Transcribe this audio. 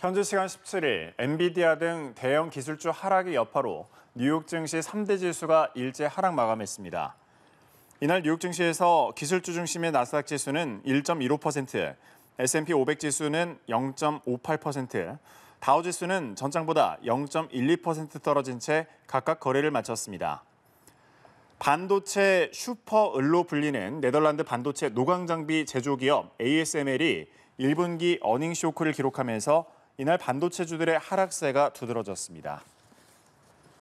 현지 시간 17일 엔비디아 등 대형 기술주 하락의 여파로 뉴욕 증시 3대 지수가 일제 하락 마감했습니다. 이날 뉴욕 증시에서 기술주 중심의 나스닥 지수는 1.15%, S&P 500 지수는 0.58%, 다우 지수는 전장보다 0.12% 떨어진 채 각각 거래를 마쳤습니다. 반도체 슈퍼 을로 불리는 네덜란드 반도체 노광 장비 제조 기업 ASML이 1분기 어닝 쇼크를 기록하면서 이날 반도체주들의 하락세가 두드러졌습니다.